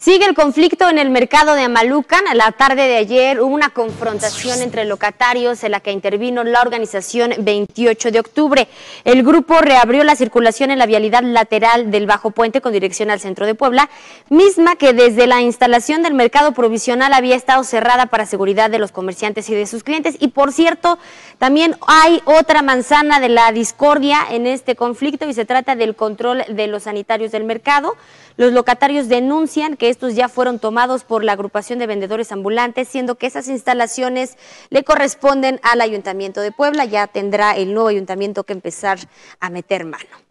Sigue el conflicto en el mercado de Amalucan. La tarde de ayer hubo una confrontación entre locatarios en la que intervino la organización 28 de octubre. El grupo reabrió la circulación en la vialidad lateral del Bajo Puente con dirección al centro de Puebla, misma que desde la instalación del mercado provisional había estado cerrada para seguridad de los comerciantes y de sus clientes. Y por cierto, también hay otra manzana de la discordia en este conflicto y se trata del control de los sanitarios del mercado. Los locatarios denuncian que estos ya fueron tomados por la agrupación de vendedores ambulantes, siendo que esas instalaciones le corresponden al Ayuntamiento de Puebla. Ya tendrá el nuevo ayuntamiento que empezar a meter mano.